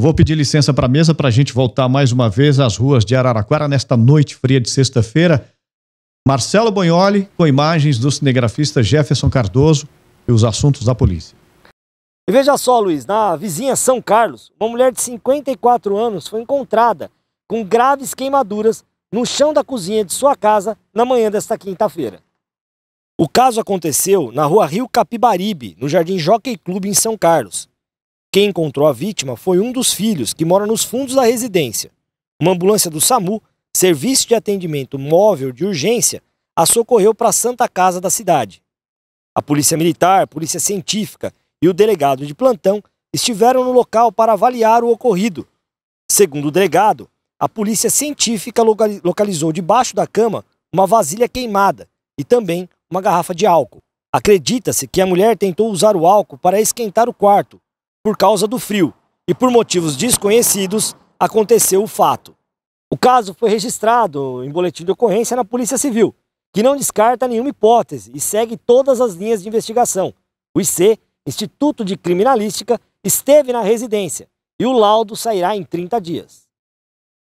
Eu vou pedir licença para a mesa para a gente voltar mais uma vez às ruas de Araraquara nesta noite fria de sexta-feira. Marcelo Bonholi, com imagens do cinegrafista Jefferson Cardoso e os assuntos da polícia. E veja só, Luiz, na vizinha São Carlos, uma mulher de 54 anos foi encontrada com graves queimaduras no chão da cozinha de sua casa na manhã desta quinta-feira. O caso aconteceu na rua Rio Capibaribe, no Jardim Jockey Clube em São Carlos. Quem encontrou a vítima foi um dos filhos, que mora nos fundos da residência. Uma ambulância do SAMU, Serviço de Atendimento Móvel de Urgência, a socorreu para a Santa Casa da cidade. A Polícia Militar, Polícia Científica e o delegado de plantão estiveram no local para avaliar o ocorrido. Segundo o delegado, a Polícia Científica localizou debaixo da cama uma vasilha queimada e também uma garrafa de álcool. Acredita-se que a mulher tentou usar o álcool para esquentar o quarto por causa do frio e por motivos desconhecidos aconteceu o fato. O caso foi registrado em boletim de ocorrência na Polícia Civil, que não descarta nenhuma hipótese e segue todas as linhas de investigação. O IC, Instituto de Criminalística, esteve na residência e o laudo sairá em 30 dias.